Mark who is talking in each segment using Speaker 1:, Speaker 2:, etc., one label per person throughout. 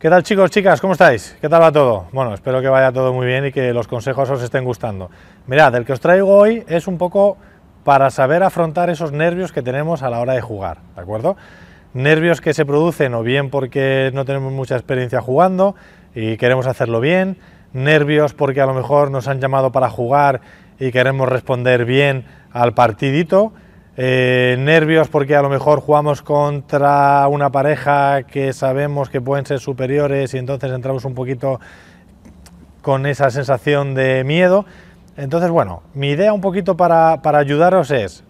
Speaker 1: ¿Qué tal chicos, chicas? ¿Cómo estáis? ¿Qué tal va todo? Bueno, espero que vaya todo muy bien y que los consejos os estén gustando. Mirad, el que os traigo hoy es un poco para saber afrontar esos nervios que tenemos a la hora de jugar, ¿de acuerdo? Nervios que se producen o bien porque no tenemos mucha experiencia jugando y queremos hacerlo bien, nervios porque a lo mejor nos han llamado para jugar y queremos responder bien al partidito, eh, nervios porque a lo mejor jugamos contra una pareja que sabemos que pueden ser superiores y entonces entramos un poquito con esa sensación de miedo. Entonces, bueno, mi idea un poquito para, para ayudaros es,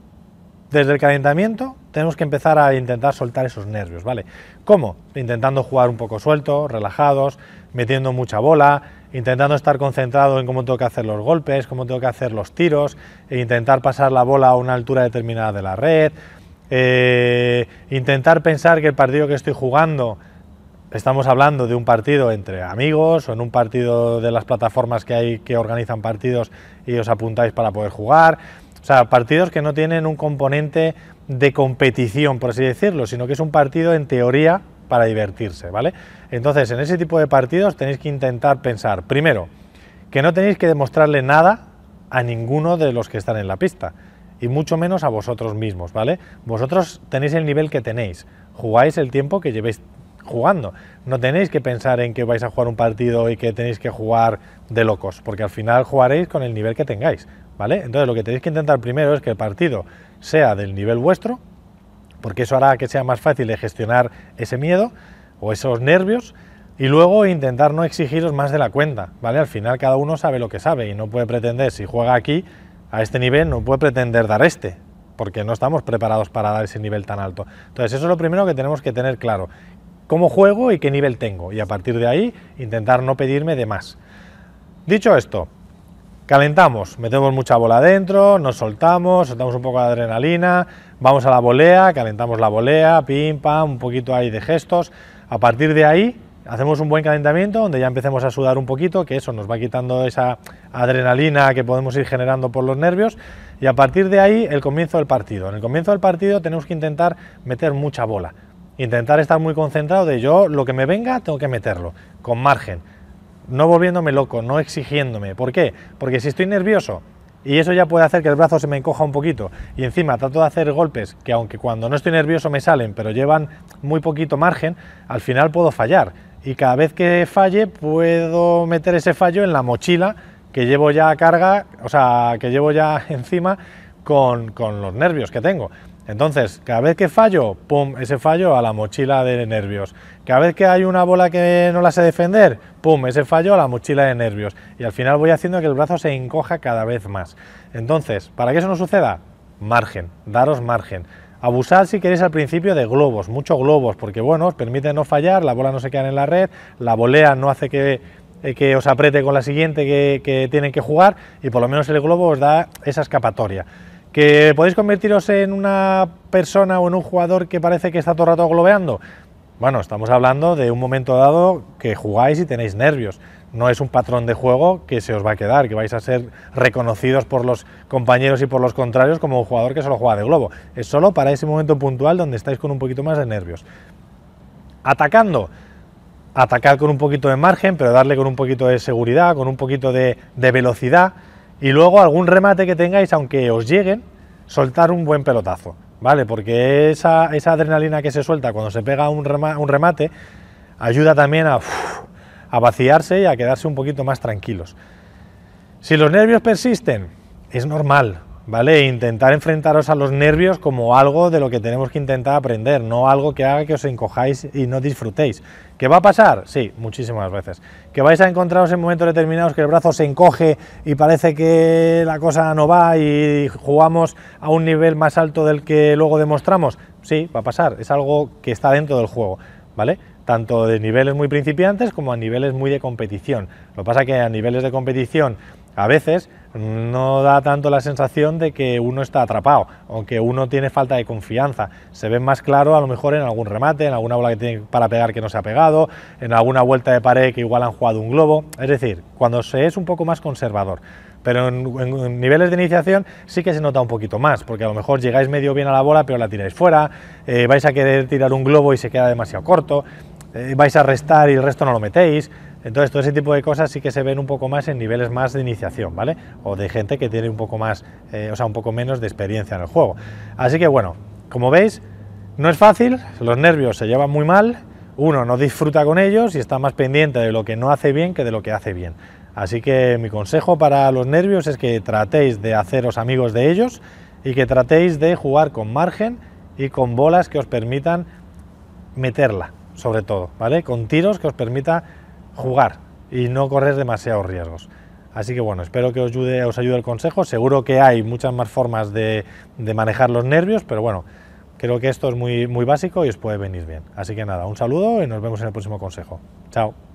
Speaker 1: desde el calentamiento tenemos que empezar a intentar soltar esos nervios, ¿vale? ¿Cómo? Intentando jugar un poco suelto, relajados, metiendo mucha bola, intentando estar concentrado en cómo tengo que hacer los golpes, cómo tengo que hacer los tiros, e intentar pasar la bola a una altura determinada de la red, eh, intentar pensar que el partido que estoy jugando, estamos hablando de un partido entre amigos o en un partido de las plataformas que hay que organizan partidos y os apuntáis para poder jugar. O sea, partidos que no tienen un componente de competición, por así decirlo, sino que es un partido en teoría para divertirse, ¿vale? Entonces, en ese tipo de partidos tenéis que intentar pensar, primero, que no tenéis que demostrarle nada a ninguno de los que están en la pista, y mucho menos a vosotros mismos, ¿vale? Vosotros tenéis el nivel que tenéis, jugáis el tiempo que llevéis jugando. No tenéis que pensar en que vais a jugar un partido y que tenéis que jugar de locos, porque al final jugaréis con el nivel que tengáis, ¿vale? Entonces lo que tenéis que intentar primero es que el partido sea del nivel vuestro porque eso hará que sea más fácil de gestionar ese miedo o esos nervios y luego intentar no exigiros más de la cuenta, ¿vale? Al final cada uno sabe lo que sabe y no puede pretender, si juega aquí, a este nivel, no puede pretender dar este, porque no estamos preparados para dar ese nivel tan alto. Entonces eso es lo primero que tenemos que tener claro, cómo juego y qué nivel tengo, y a partir de ahí intentar no pedirme de más. Dicho esto, Calentamos, metemos mucha bola adentro, nos soltamos, soltamos un poco de adrenalina, vamos a la volea, calentamos la volea, pim, pam, un poquito ahí de gestos. A partir de ahí hacemos un buen calentamiento donde ya empecemos a sudar un poquito, que eso nos va quitando esa adrenalina que podemos ir generando por los nervios. Y a partir de ahí el comienzo del partido. En el comienzo del partido tenemos que intentar meter mucha bola, intentar estar muy concentrado de yo, lo que me venga tengo que meterlo, con margen no volviéndome loco, no exigiéndome. ¿Por qué? Porque si estoy nervioso y eso ya puede hacer que el brazo se me encoja un poquito y encima trato de hacer golpes que aunque cuando no estoy nervioso me salen, pero llevan muy poquito margen, al final puedo fallar. Y cada vez que falle puedo meter ese fallo en la mochila que llevo ya a carga, o sea, que llevo ya encima con, los nervios que tengo. Entonces, cada vez que fallo, pum, ese fallo a la mochila de nervios. Cada vez que hay una bola que no la sé defender, pum, ese fallo a la mochila de nervios. Y al final voy haciendo que el brazo se encoja cada vez más. Entonces, para que eso no suceda, margen, daros margen. Abusar si queréis al principio de globos, muchos globos, porque bueno, os permite no fallar, la bola no se queda en la red, la volea no hace eh, que os apriete con la siguiente que, que, tienen que jugar y por lo menos el globo os da esa escapatoria. ¿Que podéis convertiros en una persona o en un jugador que parece que está todo el rato globeando? Bueno, estamos hablando de un momento dado que jugáis y tenéis nervios. No es un patrón de juego que se os va a quedar, que vais a ser reconocidos por los compañeros y por los contrarios como un jugador que solo juega de globo. Es solo para ese momento puntual donde estáis con un poquito más de nervios. Atacando. Atacar con un poquito de margen, pero darle con un poquito de seguridad, con un poquito de, de velocidad y luego algún remate que tengáis, aunque os lleguen, soltar un buen pelotazo, ¿vale? Porque esa, esa adrenalina que se suelta cuando se pega un, un remate ayuda también a vaciarse y a quedarse un poquito más tranquilos. Si los nervios persisten, es normal, ¿vale? E intentar enfrentaros a los nervios como algo de lo que tenemos que intentar aprender, no algo que haga que os encojáis y no disfrutéis. ¿Qué va a pasar? Sí, muchísimas veces. ¿Que vais a encontraros en momentos determinados que el brazo se encoge y parece que la cosa no va y jugamos a un nivel más alto del que luego demostramos? Sí, va a pasar, es algo que está dentro del juego, ¿vale? Tanto de niveles muy principiantes como a niveles muy de competición. Lo que pasa es que a niveles de competición a veces no da tanto la sensación de que uno está atrapado aunque uno tiene falta de confianza. Se ve más claro a lo mejor en algún remate, en alguna bola que tiene para pegar que no se ha pegado, en alguna vuelta de pared que igual han jugado un globo. Es decir, cuando se es un poco más conservador. Pero en, niveles de iniciación sí que se nota un poquito más, porque a lo mejor llegáis medio bien a la bola, pero la tiráis fuera, eh, vais a querer tirar un globo y se queda demasiado corto, eh, vais a restar y el resto no lo metéis. Entonces, todo ese tipo de cosas sí que se ven un poco más en niveles más de iniciación, ¿vale? O de gente que tiene un poco más, eh, o sea, un poco menos de experiencia en el juego. Así que bueno, como veis, no es fácil, los nervios se llevan muy mal, uno no disfruta con ellos y está más pendiente de lo que no hace bien que de lo que hace bien. Así que mi consejo para los nervios es que tratéis de haceros amigos de ellos y que tratéis de jugar con margen y con bolas que os permitan meterla, sobre todo, ¿vale? Con tiros que os permita jugar y no correr demasiados riesgos. Así que bueno, espero que os ayude, os el consejo. Seguro que hay muchas más formas de, de manejar los nervios, pero bueno, creo que esto es muy, muy básico y os puede venir bien. Así que nada, un saludo y nos vemos en el próximo consejo. Chao.